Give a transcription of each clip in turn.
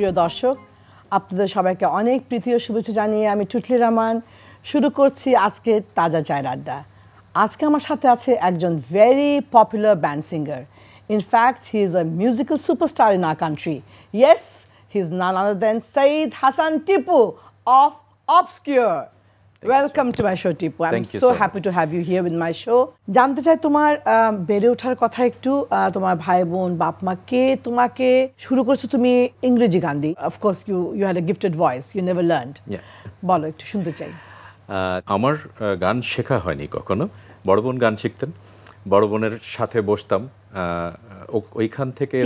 প্রিয় দর্শক আপনাদের সবাইকে অনেক ও শুভেচ্ছা জানিয়ে আমি টুটলি রহমান শুরু করছি আজকে তাজা চায়ের আড্ডা আজকে আমার সাথে আছে একজন very popular band singer in fact he is a musical superstar in a country yes he is none other than Saeed Hasan Tipu of Obscure Thank Welcome to my show, Tipu. I'm Thank so happy to have you here with my show. জানতে চাই তোমার বেড়ে ওঠার কথা একটু তোমার ভাই বোন বাপ মা কে তোমাকে শুরু করছো তুমি ইংরেজি গান দিয়ে of course you you had a gifted voice you never learned বলো একটু শুনতে চাই আমার গান শেখা হয়নি কখনো বড় বোন গান শিখতেন বড় বোনের সাথে বসতাম ওইখান থেকে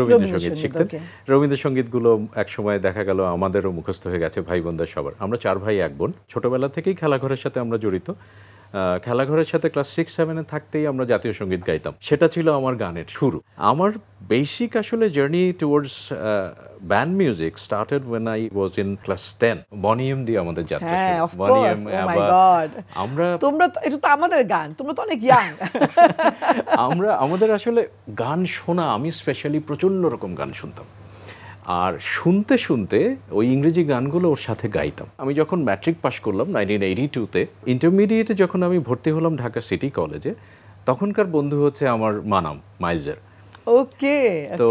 রবীন্দ্রসঙ্গীত শিখতেন রবীন্দ্রসঙ্গীতগুলো এক সময় দেখা গেল আমাদেরও মুখস্থ হয়ে গেছে ভাই বোনদের সবার আমরা চার ভাই এক বোন ছোটবেলা থেকেই খেলাঘরের সাথে আমরা জড়িত খেলাঘরের সাথে ক্লাস সিক্স সেভেনে থাকতেই আমরা জাতীয় সঙ্গীত গাইতাম সেটা ছিল আমার গানের শুরু আমার বেসিক আসলে journey towards band music started when I was in class ten বনিয়ম দিয়ে আমাদের হ্যাঁ, oh আমরা তোমরা এটা তো আমাদের গান তোমরা তো অনেক ইয়াং আমরা আমাদের আসলে গান শোনা আমি স্পেশালি প্রচন্ড রকম গান শুনতাম আর শুনতে শুনতে ওই ইংরেজি গানগুলো ওর সাথে গাইতাম আমি যখন ম্যাট্রিক পাশ করলাম নাইনটিন এইটি টুতে ইন্টারমিডিয়েটে যখন আমি ভর্তি হলাম ঢাকা সিটি কলেজে তখনকার বন্ধু হচ্ছে আমার মানাম মাইজার ওকে তো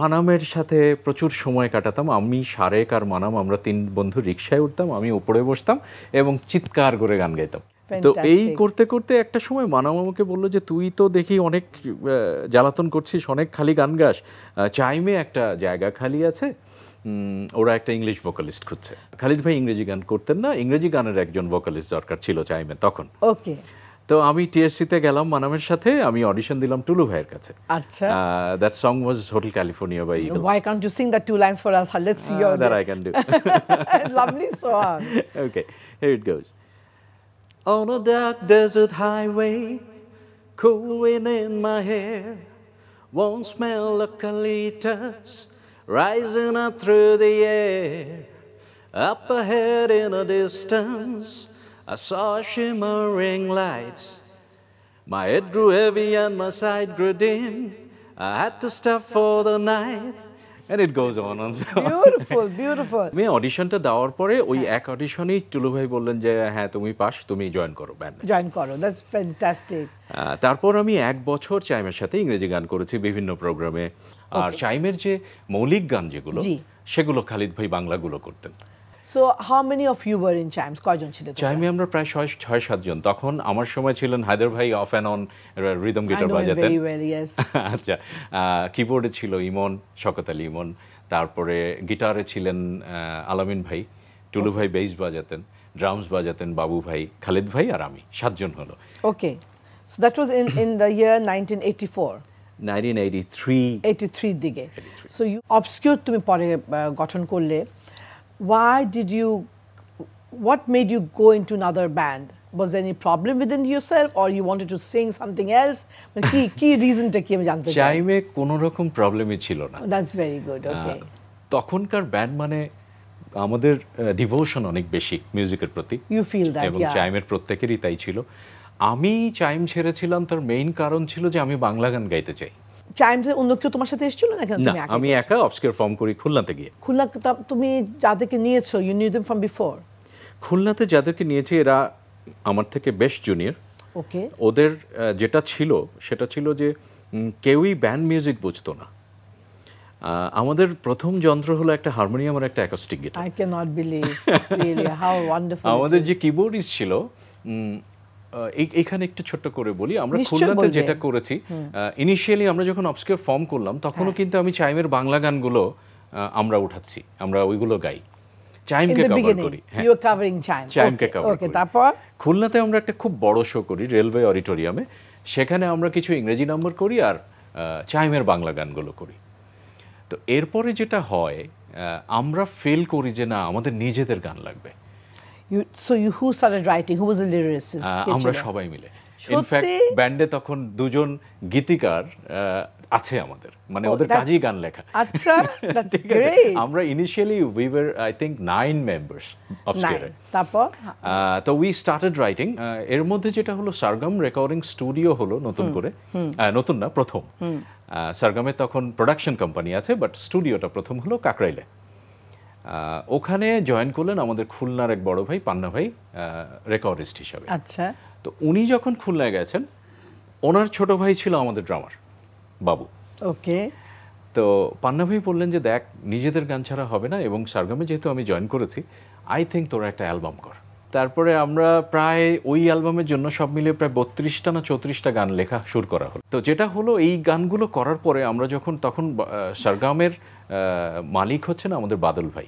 মানামের সাথে প্রচুর সময় কাটাতাম আমি সারেক আর মানাম আমরা তিন বন্ধু রিক্সায় উঠতাম আমি উপরে বসতাম এবং চিৎকার করে গান গাইতাম তো এই করতে করতে একটা সময় মানব আমাকে বললো যে তুই তো দেখি অনেক জ্বালাতন করছিস অনেক খালি গান গাস চাইমে একটা জায়গা খালি আছে ওরা একটা ইংলিশ ভোকালিস্ট খুঁজছে খালিদ ভাই ইংরেজি গান করতেন না ইংরেজি গানের একজন ভোকালিস্ট দরকার ছিল চাইমে তখন ওকে তো আমি টিএসসিতে গেলাম মানামের সাথে আমি অডিশন দিলাম টুলু ভাইয়ের কাছে আচ্ছা that song was Hotel California by Eagles why can't you sing that two lines for us let's see your that I can do lovely song okay here it goes On a dark desert highway, cool wind in my hair, warm smell of calitas rising up through the air. Up ahead in the distance, I saw shimmering lights. My head grew heavy and my sight grew dim. I had to stop for the night. And it goes on on beautiful beautiful আমি অডিশনটা দেওয়ার পরে ওই হ্যাঁ। এক অডিশনেই টুলু ভাই বললেন যে হ্যাঁ তুমি পাস তুমি জয়েন করো ব্যান্ড জয়েন করো দ্যাটস ফ্যান্টাস্টিক তারপর আমি এক বছর চাইমের সাথে ইংরেজি গান করেছি বিভিন্ন প্রোগ্রামে আর চাইমের যে মৌলিক গান যেগুলো সেগুলো খালিদ ভাই বাংলাগুলো করতেন so how many of you were in Chimes কয়জন ছিলেন চাইমে আমরা প্রায় ছয় ছয় সাতজন তখন আমার সময় ছিলেন হায়দার ভাই off and on rhythm guitar বাজাতেন আচ্ছা কিবোর্ডে ছিল ইমন শকত আলী ইমন তারপরে গিটারে ছিলেন আলামিন ভাই টুলু ভাই বেইস বাজাতেন ড্রামস বাজাতেন বাবু ভাই খালিদ ভাই আর আমি সাতজন হলো okay so that was in in the year 1984 1983 83 দিকে সো ইউ অবসকিউর তুমি পরে গঠন করলে why did you, what made you go into another band? Was there any problem within yourself or you wanted to sing something else? মানে কি কি রিজনটা কি আমি জানতে চাই চাইমে কোনো রকম প্রবলেমই ছিল না দ্যাটস ভেরি গুড ওকে তখনকার ব্যান্ড মানে আমাদের ডিভোশন অনেক বেশি মিউজিকের প্রতি ইউ ফিল দ্যাট এবং চাইমের প্রত্যেকেরই তাই ছিল আমি চাইম ছেড়েছিলাম তার মেইন কারণ ছিল যে আমি বাংলা গান গাইতে চাই টাইমসে অন্য কেউ তোমার সাথে এসেছিল না কেন তুমি আমি একা অবস্কিউর ফর্ম করি খুলনাতে গিয়ে খুলনা তুমি যাদেরকে নিয়েছো you knew them from before খুলনাতে যাদেরকে নিয়েছে এরা আমার থেকে বেশ জুনিয়র ওকে ওদের যেটা ছিল সেটা ছিল যে কেউই ব্যান্ড মিউজিক বুঝতো না আমাদের প্রথম যন্ত্র হলো একটা হারমোনিয়াম আর একটা acoustic guitar I can not believe really how wonderful আমাদের যে কিবোর্ডিস্ট ছিল এইখানে একটু ছোট করে বলি আমরা খুলনাতে যেটা করেছি ইনিশিয়ালি আমরা যখন অবস্কিওর ফর্ম করলাম তখনও হ্যাঁ। কিন্তু আমি চাইমের বাংলা গানগুলো আমরা উঠাচ্ছি আমরা ওইগুলো গাই হ্যাঁ। খুলনাতে আমরা একটা খুব বড় শো করি রেলওয়ে অডিটোরিয়ামে সেখানে আমরা কিছু ইংরেজি নাম্বার করি আর চাইমের বাংলা গানগুলো করি তো এরপরে যেটা হয় আমরা ফেল করি যে না আমাদের নিজেদের গান লাগবে You, so uh, আমরা সবাই মিলে ইনফ্যাক্ট ব্যান্ডে তখন দুজন গীতিকার আছে আমাদের মানে oh, ওদের কাজই গান লেখা আচ্ছা আমরা initially we were I think nine members তারপর তো উই স্টার্টেড রাইটিং এর মধ্যে যেটা হলো সারগাম রেকর্ডিং স্টুডিও হলো নতুন করে uh, নতুন না প্রথম সারগামে uh, তখন প্রোডাকশন কোম্পানি আছে বাট স্টুডিওটা প্রথম হলো কাকরাইলে ওখানে জয়েন করলেন আমাদের খুলনার এক বড় ভাই পান্না ভাই রেকর্ডিস্ট হিসাবে আচ্ছা তো উনি যখন খুলনায় গেছেন ওনার ছোট ভাই ছিল আমাদের ড্রামার বাবু ওকে তো পান্না ভাই বললেন যে দেখ নিজেদের গান ছাড়া হবে না এবং সারগামে যেহেতু আমি জয়েন করেছি আই থিঙ্ক তোরা একটা অ্যালবাম কর তারপরে আমরা প্রায় ওই অ্যালবামের জন্য সব মিলিয়ে প্রায় বত্রিশটা না চৌত্রিশটা গান লেখা শুরু করা হলো তো যেটা হলো এই গানগুলো করার পরে আমরা যখন তখন সারগামের মালিক হচ্ছেন আমাদের বাদল ভাই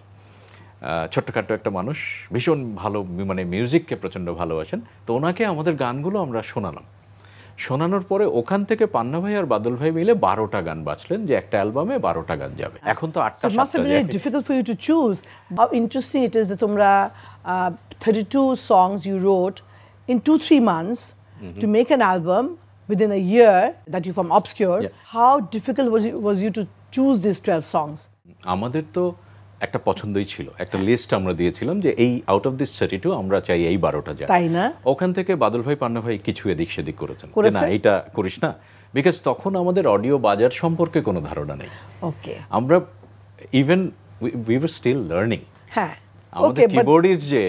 ছোট্টখাট্ট একটা মানুষ ভীষণ ভালো মানে মিউজিককে প্রচণ্ড ভালোবাসেন তো ওনাকে আমাদের গানগুলো আমরা শোনালাম শোনানোর পরে ওখান থেকে পান্না ভাই আর বাদল ভাই মিলে বারোটা গান বাঁচলেন যে একটা অ্যালবামে বারোটা গান যাবে আচ্ছা। এখন তো আটটা টু চুজ তোমরা thirty two songs you wrote in two three months to make an album within a year that you from obscure yeah. how difficult was it choose this twelve songs আমাদের তো একটা পছন্দই ছিল একটা list আমরা দিয়েছিলাম যে এই out of this thirty two আমরা চাই এই বারোটা যায় তাই না ওখান থেকে বাদল ভাই পান্না ভাই কিছু এদিক সেদিক করেছেন না এটা করিস না বিকজ তখন আমাদের অডিও বাজার সম্পর্কে কোনো ধারণা নেই ওকে আমরা even we were still learning হ্যাঁ আমাদের ইজ যে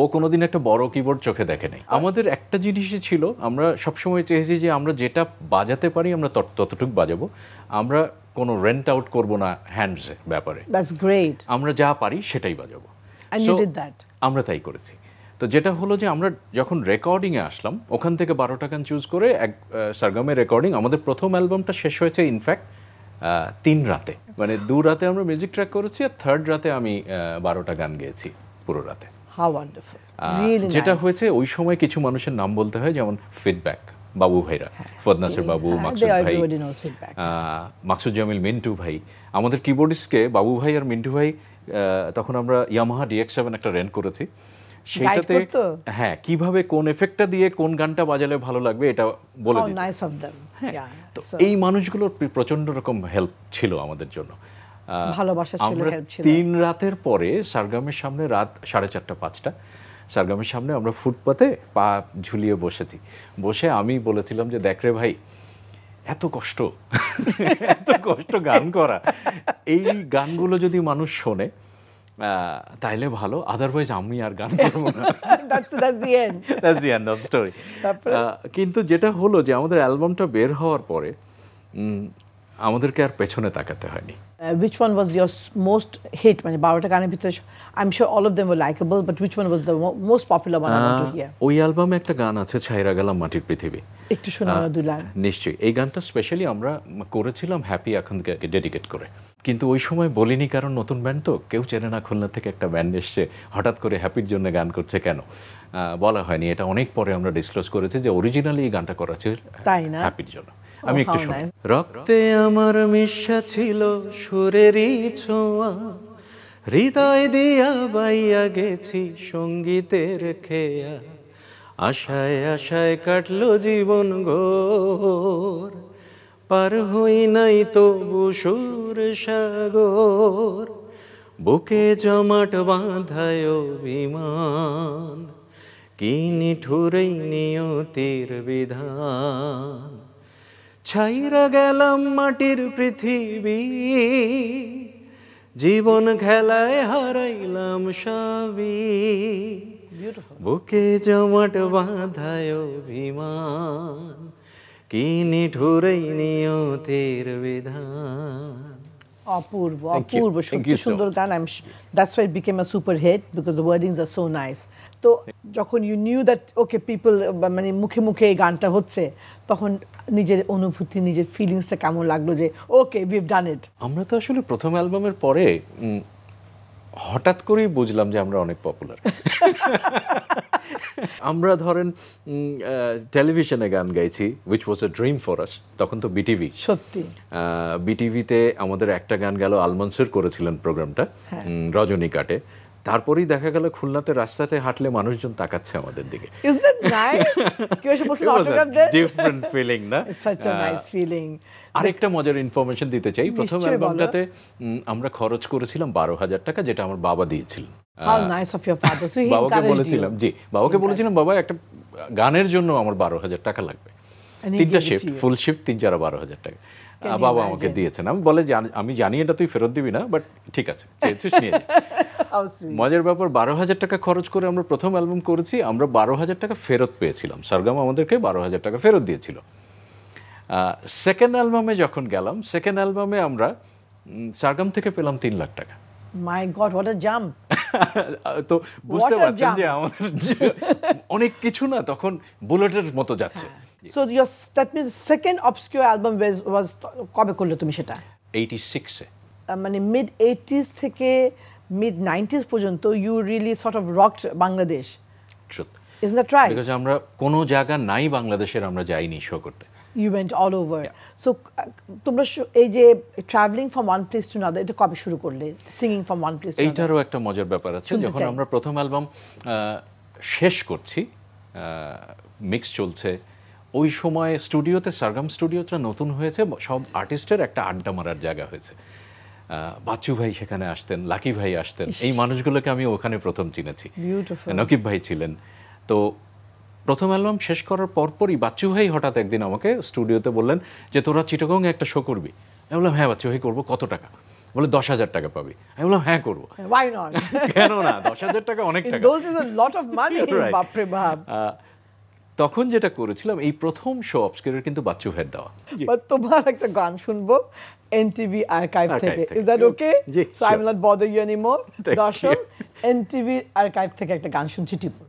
ও কোনোদিন একটা বড় কিবোর্ড চোখে দেখে নাই আমাদের একটা জিনিসই ছিল আমরা সবসময় চেয়েছি যে আমরা যেটা বাজাতে পারি আমরা ততটুক বাজাবো আমরা কোনো রেন্ট আউট করবো না হ্যান্ডস ব্যাপারে আমরা যা পারি সেটাই বাজাবো আমরা তাই করেছি তো যেটা হলো যে আমরা যখন রেকর্ডিংয়ে আসলাম ওখান থেকে বারোটা গান চুজ করে এক সারগামের রেকর্ডিং আমাদের প্রথম অ্যালবামটা শেষ হয়েছে ইনফ্যাক্ট তিন রাতে মানে দু রাতে আমরা মিউজিক ট্র্যাক করেছি আর থার্ড রাতে আমি বারোটা গান গেয়েছি পুরো রাতে যেটা হয়েছে ওই সময় কিছু মানুষের নাম বলতে হয় যেমন ফিডব্যাক বাবু ভাইরা হ্যাঁ। ফদ নাসের বাবু হ্যাঁ, মাকসুদ জামিল মিন্টু ভাই আমাদের কিবোর্ডিস্টকে বাবু ভাই আর মিন্টু ভাই তখন আমরা ইয়ামাহা ডিএক্স সেভেন একটা রেন্ট করেছি সেটাতে হ্যাঁ কিভাবে কোন এফেক্টটা দিয়ে কোন গানটা বাজালে ভালো লাগবে এটা বলে হ্যাঁ, এই মানুষগুলোর প্রচন্ড রকম হেল্প ছিল আমাদের জন্য ভালোবাসা ছিল তিন রাতের পরে সারগামের সামনে রাত সাড়ে চারটা পাঁচটা সারগামের সামনে আমরা ফুটপাথে পা ঝুলিয়ে বসেছি বসে আমি বলেছিলাম যে দেখ রে ভাই এত কষ্ট এত কষ্ট গান করা এই গানগুলো যদি মানুষ শোনে তাইলে ভালো আদারওয়াইজ আমি আর গান করবো না কিন্তু যেটা হলো যে আমাদের অ্যালবামটা বের হওয়ার পরে আমাদেরকে আর পেছনে তাকাতে হয়নি which one was your most hit মানে বারোটা গানের ভিতরে I am sure all of them were likeable but which one was the most popular one to hear ওই অ্যালবামে একটা গান আছে ছাইরা গেলাম মাটির পৃথিবী একটু শোনানো দুই লাইন নিশ্চয়ই এই গানটা স্পেশালি আমরা করেছিলাম হ্যাপি আখন্দকে ডেডিকেট করে কিন্তু ওই সময় বলিনি কারণ নতুন ব্যান্ড তো কেউ চেনে না খুলনা থেকে একটা ব্যান্ড এসছে হঠাৎ করে হ্যাপির জন্য গান করছে কেন বলা হয়নি এটা অনেক পরে আমরা ডিসক্লোজ করেছি যে অরিজিনালি এই গানটা করা ছিল হ্যাপির জন্য আমি একটু শুনি রক্তে আমার মিশা ছিল সুরেরই ছোঁয়া হৃদয় দিয়া বাইয়া গেছি সঙ্গীতের খেয়া আশায় আশায় কাটলো জীবন ঘোর পার হই নাই তবু সুর সাগর বুকে জমাট বাঁধায় বিমান কি নিঠুরেই নিয়তির বিধান ছাইরা গেলাম মাটির পৃথিবী জীবন খেলায় হারাইলাম সবই বুকে জমাট বাঁধায় অভিমান কি নিঠুরই নিয়তির বিধান অপূর্ব অপূর্ব সুন্দর গান I that's why became a super hit because the wordings are so nice তো যখন you knew that okay people মানে মুখে মুখে এই গানটা হচ্ছে তখন নিজের অনুভূতি নিজের ফিলিংসটা কেমন লাগলো যে ওকে উইভ ডান ইট আমরা তো আসলে প্রথম অ্যালবামের পরে হঠাৎ করেই বুঝলাম যে আমরা অনেক পপুলার আমরা ধরেন টেলিভিশনে গান গাইছি which was a dream for us তখন তো বিটিভি সত্যি বিটিভিতে আমাদের একটা গান গেল আলমনসের করেছিলেন প্রোগ্রামটা হ্যাঁ। রজনী কাটে তারপরেই দেখা গেল খুলনাতে রাস্তাতে হাঁটলে মানুষজন তাকাচ্ছে আমাদের দিকে ইজ দ্যাট নাইস কেউ এসে অটোগ্রাফ দেন ডিফারেন্ট ফিলিং না সাচ আ নাইস ফিলিং আরেকটা মজার ইনফরমেশন দিতে চাই প্রথম অ্যালবামটাতে আমরা খরচ করেছিলাম বারো হাজার টাকা যেটা আমার বাবা দিয়েছিল বাবাকে বলেছিলাম জি বাবাকে বলেছিলাম বাবা একটা গানের জন্য আমার বারো হাজার টাকা লাগবে তিনটা শিফট ফুল শিফট তিন চার বারো হাজার টাকা বাবা আমাকে দিয়েছেন আমি বলে যে আমি জানি এটা তুই ফেরত দিবি না বাট ঠিক আছে মজার ব্যাপার বারো হাজার টাকা খরচ করে আমরা প্রথম অ্যালবাম করেছি আমরা বারো হাজার টাকা ফেরত পেয়েছিলাম সরগম আমাদেরকে বারো হাজার টাকা ফেরত দিয়েছিল সেকেন্ড অ্যালবামে যখন গেলাম সেকেন্ড অ্যালবামে আমরা সারগাম থেকে পেলাম তিন লাখ টাকা my god what a jump তো বুঝতে পারছেন যে আমাদের অনেক কিছু না তখন বুলেটের মতো যাচ্ছে so your that means second obscure album was কবে করলে তুমি সেটা 86 এ মানে মিড 80s থেকে মিড নাইনটিস পর্যন্ত you really sort of rocked Bangladesh is that right because আমরা কোনো জায়গা নাই বাংলাদেশের আমরা যাইনি শো করতে you went all over so তোমরা এই যে travelling from one place to another এটা কবে শুরু করলে সিঙ্গিং ফ্রম ওয়ান প্লেস এইটারও একটা মজার ব্যাপার আছে যখন আমরা প্রথম অ্যালবাম শেষ করছি মিক্স চলছে ওই সময় স্টুডিওতে সার্গাম স্টুডিওটা নতুন হয়েছে সব আর্টিস্টের একটা আড্ডা মারার জায়গা হয়েছে বাচ্চু ভাই সেখানে আসতেন লাকি ভাই আসতেন এই মানুষগুলোকে আমি ওখানে প্রথম চিনেছি নকিব ভাই ছিলেন তো প্রথম অ্যালবাম শেষ করার পরপরই বাচ্চু ভাই হঠাৎ একদিন আমাকে স্টুডিওতে বললেন যে তোরা চিটগং একটা শো করবি আমি বললাম হ্যাঁ বাচ্চু ভাই করবো কত টাকা বলে দশ হাজার টাকা পাবি আমি বললাম হ্যাঁ করবো কেন না দশ হাজার টাকা অনেক টাকা তখন যেটা করেছিলাম এই প্রথম শো অবস্কিউর কিন্তু বাচ্চু ভাইয়ের দেওয়া তোমার একটা গান শুনবো এনটিভি আর্কাইভ থেকে is that okay so I will not bother you anymore দর্শক এনটিভি আর্কাইভ থেকে একটা গান শুনছি টিপুর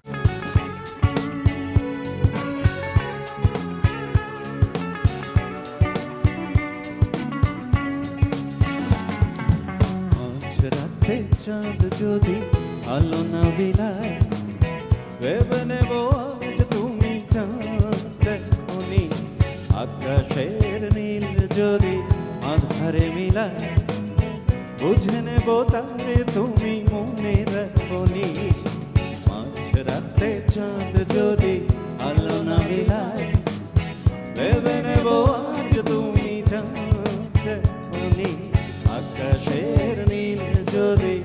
বুঝে নেব তারে তুমি মনে রাখনি মাঝ রাতে চাঁদ যদি আলো না মিলায় ভেবে নেব আজ তুমি চাঁদনি আকাশের নীল যদি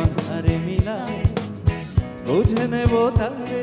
অন্ধারে মিলায় বুঝে নেব তারে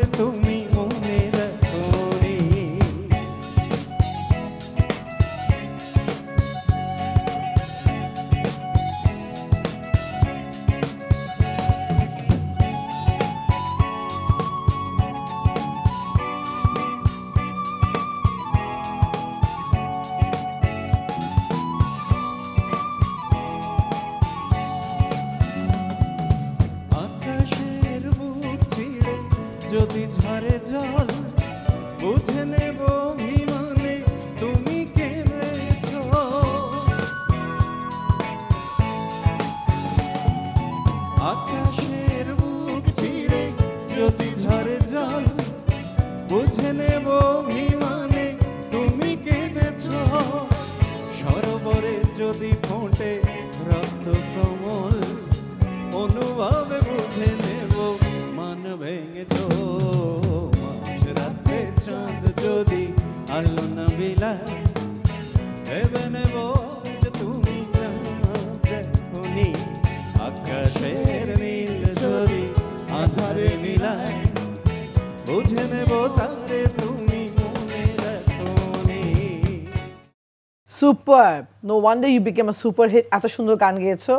super no wonder you became a super hit এত সুন্দর গান গেয়েছো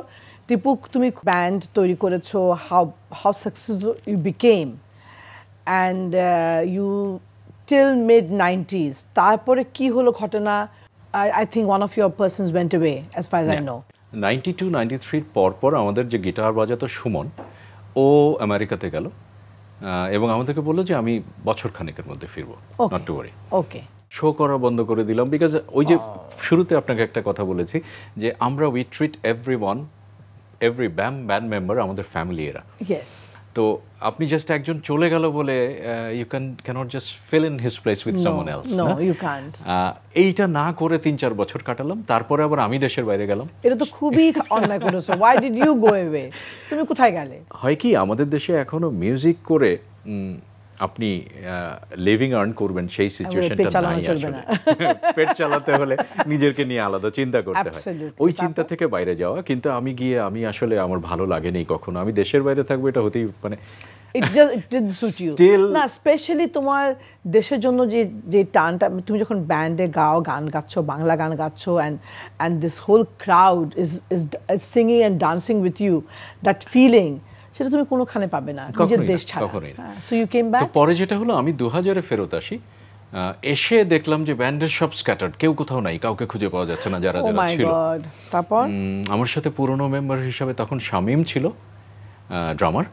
টিপু তুমি ব্যান্ড তৈরি করেছো how how successful you became and you till mid nineties তারপরে কি হলো ঘটনা I think one of your persons went way as far as I know ninety two থ্রির পরপর আমাদের যে গিটার বাজাতো সুমন ও আমেরিকাতে গেল এবং আমাদেরকে বললো যে আমি বছর খানেকের মধ্যে ফিরবো নট টু ওকে শো করা বন্ধ করে দিলাম বিকজ ওই যে শুরুতে আপনাকে একটা কথা বলেছি যে আমরা we treat every one every bam band member আমাদের ফ্যামিলি এরা তো আপনি জাস্ট একজন চলে গেল বলে you can can't just fill in his place with someone else no you এইটা না করে তিন চার বছর কাটালাম তারপরে আবার আমি দেশের বাইরে গেলাম এটা তো খুবই অন্যায় করেছো why did you go away তুমি কোথায় গেলে হয় কি আমাদের দেশে এখনো মিউজিক করে আপনি লিভিং আর্ন করবেন সেই সিচুয়েশনটা নাই আসলে পেট চালাতে হলে নিজেকে নিয়ে আলাদা চিন্তা করতে হয় ওই চিন্তা থেকে বাইরে যাওয়া কিন্তু আমি গিয়ে আমি আসলে আমার ভালো লাগেনি কখনো আমি দেশের বাইরে থাকবো এটা হতেই মানে না স্পেশালি তোমার দেশের জন্য যে যে টানটা তুমি যখন ব্যান্ডে গাও গান গাচ্ছ বাংলা গান গাচ্ছ and and this whole crowd is is singing and dancing with you that feeling সেটা তুমি কোনোখানে পাবে না নিজের দেশ ছাড়া হ্যাঁ, পরে যেটা হলো আমি দু হাজারে ফেরত আসি এসে দেখলাম যে ব্যান্ডের সব স্ক্যাটার্ড কেউ কোথাও নাই কাউকে খুঁজে পাওয়া যাচ্ছে না যারা oh যারা ছিল তারপর আমার সাথে পুরনো মেম্বার হিসাবে তখন শামীম ছিল ড্রামার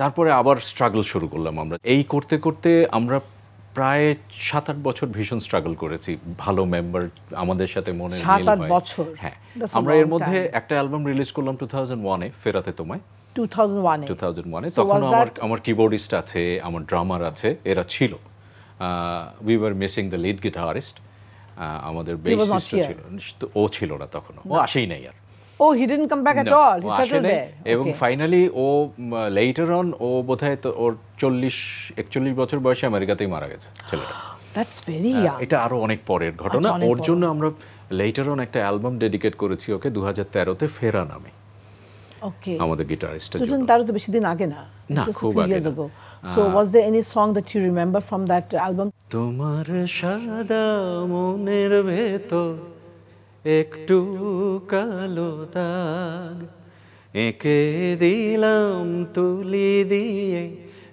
তারপরে আবার স্ট্রাগল শুরু করলাম আমরা এই করতে করতে আমরা প্রায় সাত আট বছর ভীষণ স্ট্রাগল করেছি ভালো মেম্বার আমাদের সাথে মনে সাত আট বছর হ্যাঁ আমরা এর মধ্যে একটা অ্যালবাম রিলিজ করলাম টু থাউজেন্ড ওয়ানে ফেরাতে তোমায় 2001 2001 এ তখন আমার আমার কিবোর্ডিস্ট আছে আমার ড্রামার আছে এরা ছিল we were missing the lead guitarist আমাদের বেসিস্ট ছিল ও ছিল না তখন ও আসেই নাই আর ও he didn't come back all he এবং ফাইনালি ও লেটার অন ও বোধহয় তো ওর 40 41 বছর বয়সে আমেরিকাতেই মারা গেছে ছেলেটা দ্যাটস ভেরি ইয়াং এটা আরো অনেক পরের ঘটনা আচ্ছা, ওর জন্য আমরা লেটার অন একটা অ্যালবাম ডেডিকেট করেছি ওকে 2013 তে ফেরা নামে আমাদের গিটারিস্টের জন্য তারও তো বেশি দিন আগে না না খুব আগে so was there any song that you remember from that album তোমার সাদা মনের ভেতর একটু কালো দাগ একে দিলাম তুলি দিয়ে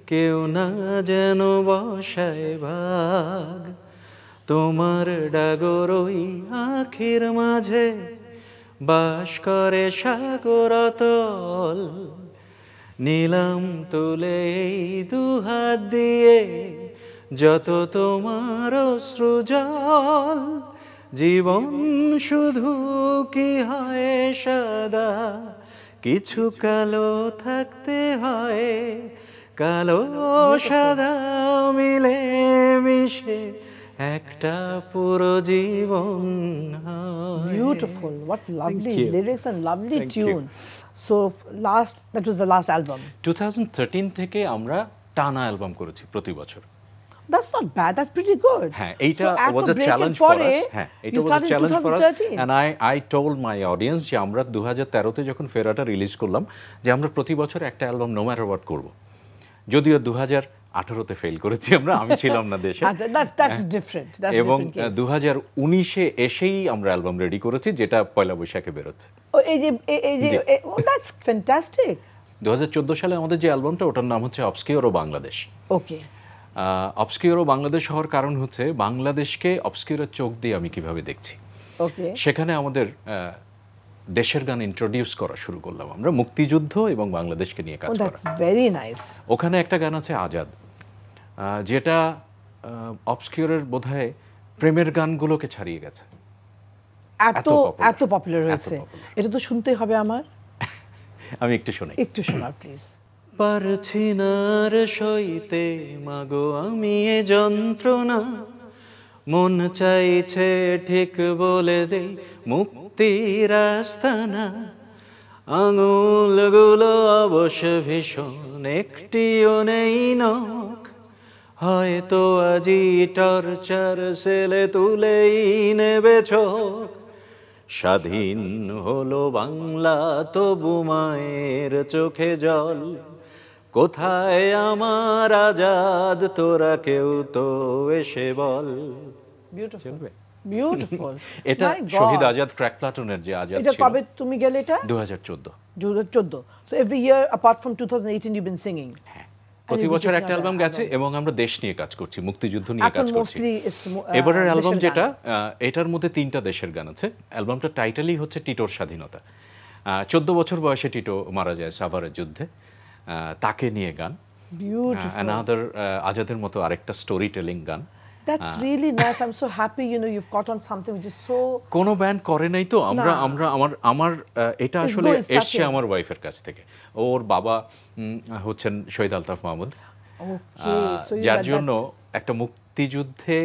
কেউ না যেন বসায় ভাগ তোমার ওই আখির মাঝে বাস করে সাগরতল নিলাম তুলে দুহাত দিয়ে যত তোমার সৃজল জীবন শুধু কি হয় সাদা কিছু কালো থাকতে হয় কালো সাদা মিলে মিশে একটা পুরো বিউটিফুল হোয়াট অ্যালবাম টু থেকে আমরা টানা অ্যালবাম করেছি প্রতি বছর That's not bad. pretty good. হ্যাঁ, এইটা চ্যালেঞ্জ হ্যাঁ এটা challenge for us I told audience যে আমরা 2013 তে যখন ফেরাটা রিলিজ করলাম যে আমরা প্রতি বছর একটা অ্যালবাম নো ম্যাটার হোয়াট যদিও 2000 আঠারোতে ফেল করেছি আমরা আমি ছিলাম না দেশে আচ্ছা, এবং দু হাজার উনিশে এসেই আমরা অ্যালবাম রেডি করেছি যেটা পয়লা বৈশাখে বেরোচ্ছে দু হাজার চোদ্দ সালে আমাদের যে অ্যালবামটা ওটার নাম হচ্ছে ও বাংলাদেশ ওকে ও বাংলাদেশ হওয়ার কারণ হচ্ছে বাংলাদেশকে অবস্কিওরো চোখ দিয়ে আমি কিভাবে দেখছি সেখানে আমাদের দেশের গান ইন্ট্রোডিউস করা শুরু করলাম আমরা মুক্তিযুদ্ধ এবং বাংলাদেশকে নিয়ে কাজ oh, করা ওখানে একটা গান আছে আজাদ যেটা অবস্কিউরের বোধহয় প্রেমের গানগুলোকে ছাড়িয়ে গেছে এত এত পপুলার হয়েছে এটা তো শুনতেই হবে আমার আমি একটু শুনি একটু শোনা প্লিজ পারছি না সইতে মাগো আমি এ যন্ত্রণা মন চাইছে ঠিক বলে দেই মুখ মুক্তির আস্তানা আঙুলগুলো অবশ্য ভীষণ একটিও নেই নখ হয়তো আজি টর্চার সেলে তুলেই নেবে চোখ স্বাধীন হলো বাংলা তবু মায়ের চোখে জল কোথায় আমার আজাদ তোরা কেউ তো এসে বল বিউটিফুল বিউটিফুল এটা শহীদ আজাদ ক্র্যাক প্লাটুনের যে আজাদ এটা কবে তুমি গেলে এটা 2014 2014 so every year apart from 2018 you been singing প্রতি বছর একটা অ্যালবাম গেছে এবং আমরা দেশ নিয়ে কাজ করছি মুক্তিযুদ্ধ নিয়ে কাজ করছি uh, এবারের অ্যালবাম যেটা এটার মধ্যে তিনটা দেশের গান আছে অ্যালবামটা টাইটেলই হচ্ছে টিটোর স্বাধীনতা চোদ্দ বছর বয়সে টিটো মারা যায় সাভারের যুদ্ধে তাকে নিয়ে গান অ্যানাদার আজাদের মতো আরেকটা স্টোরি টেলিং গান that's really nice I am so happy you know you got on something which is so কোন ব্যান্ড করে নাই তো আমরা আমরা আমার আমার এটা আসলে এসছে আমার ওয়াইফের কাছ থেকে ওর বাবা হচ্ছেন শহীদ আলতাফ মাহমুদ যার ekta একটা juddhe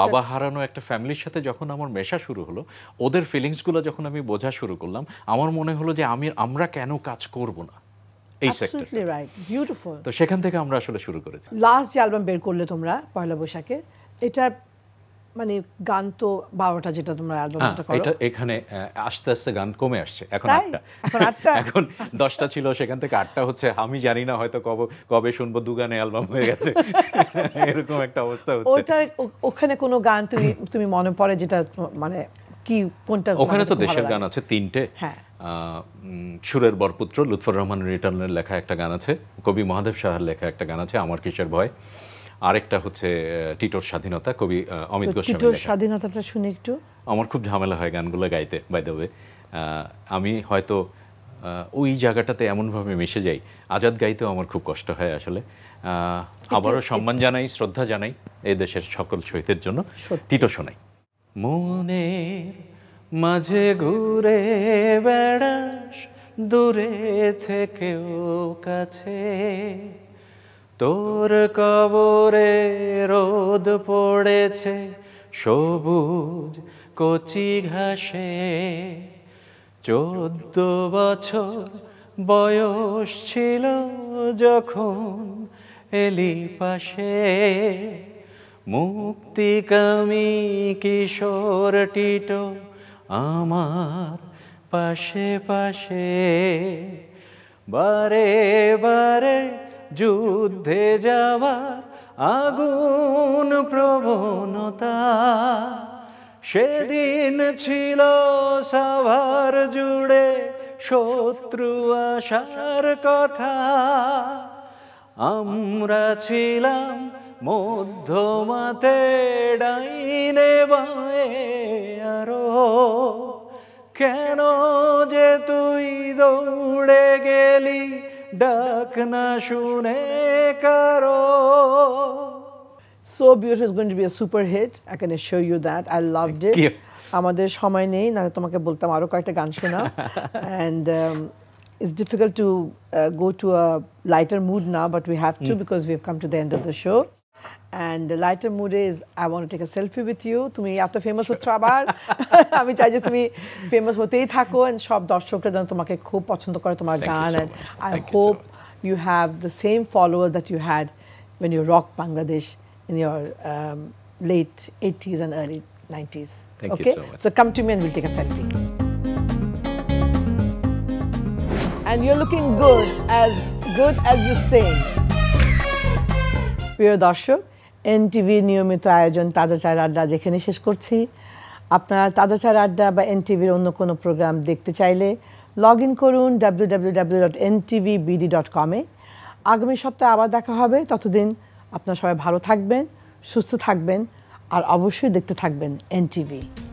বাবা হারানো একটা ফ্যামিলির সাথে যখন আমার মেশা শুরু হলো ওদের ফিলিংসগুলো যখন আমি বোঝা শুরু করলাম আমার মনে হলো যে আমি আমরা কেন কাজ করব না এই সেক্টরে তো সেখান থেকে আমরা আসলে শুরু করেছি লাস্ট যে অ্যালবাম বের করলে তোমরা পয়লা বৈশাখে এটা মানে গান তো বারোটা যেটা তোমরা অ্যালবাম করো এটা এখানে আস্তে আস্তে গান কমে আসছে এখন আটটা এখন আটটা এখন দশটা ছিল সেখান থেকে আটটা হচ্ছে আমি জানি না হয়তো কবে কবে শুনবো দু গানে অ্যালবাম হয়ে গেছে এরকম একটা অবস্থা হচ্ছে ওটা ওখানে কোনো গান তুমি তুমি মনে পড়ে যেটা মানে কি কোনটা ওখানে মানে তো দেশের গান আছে তিনটে হ্যাঁ সুরের বরপুত্র লুৎফর রহমান রিটার্নের লেখা একটা গান আছে কবি মহাদেব সাহার লেখা একটা গান আছে আমার কিসের ভয় আরেকটা হচ্ছে টিটোর স্বাধীনতা কবি অমিত গোস্বামী টিটোর স্বাধীনতাটা শুনে একটু আমার খুব ঝামেলা হয় গানগুলো গাইতে বাই দ্য ওয়ে আমি হয়তো ওই জায়গাটাতে এমনভাবে মিশে যাই আজাদ গাইতেও আমার খুব কষ্ট হয় আসলে আবারও সম্মান জানাই শ্রদ্ধা জানাই এই দেশের সকল শহীদের জন্য টিটো শোনাই মনে মাঝে ঘুরে বেড়াস দূরে থেকেও কাছে তোর কবরে রোদ পড়েছে সবুজ কচি ঘাসে চোদ্দ বছর বয়স ছিল যখন এলি পাশে মুক্তিকামী কিশোর টিট আমার পাশে পাশে বারে বারে যুদ্ধে যাওয়া আগুন প্রবণতা সেদিন ছিল সাভার জুড়ে শত্রু আশার কথা আমরা ছিলাম মধ্যমাতে ডাইনে বাঁয়ে আরো কেন যে তুই দৌড়ে গেলি ডাক না শুনে কারো So beautiful is going to be a super hit. I can assure you that. I loved it. আমাদের সময় নেই না তোমাকে বলতাম আরো কয়েকটা গান শোনা and um, it's difficult to uh, go to a lighter mood now but we have to mm. because we've come to the end of the show and the lighter mood is I want to take a selfie with you. তুমি এত famous হচ্ছো আবার আমি চাই যে তুমি famous হতেই থাকো and সব দর্শকরা যেন তোমাকে খুব পছন্দ করে তোমার গান and I hope you have the same followers that you had when you rocked Bangladesh in your um, late 80s and early 90s. okay? so come to me and we'll take a selfie. And you're looking good, as good as you say. Priya Darshan, এনটিভির নিয়মিত আয়োজন তাজা চায়ের আড্ডা যেখানে শেষ করছি আপনারা তাজা চায়ের আড্ডা বা এনটিভির অন্য কোনো প্রোগ্রাম দেখতে চাইলে লগ ইন করুন W W W dot NTV BD dot কমে আগামী সপ্তাহে আবার দেখা হবে ততদিন আপনারা সবাই ভালো থাকবেন সুস্থ থাকবেন আর অবশ্যই দেখতে থাকবেন এনটিভি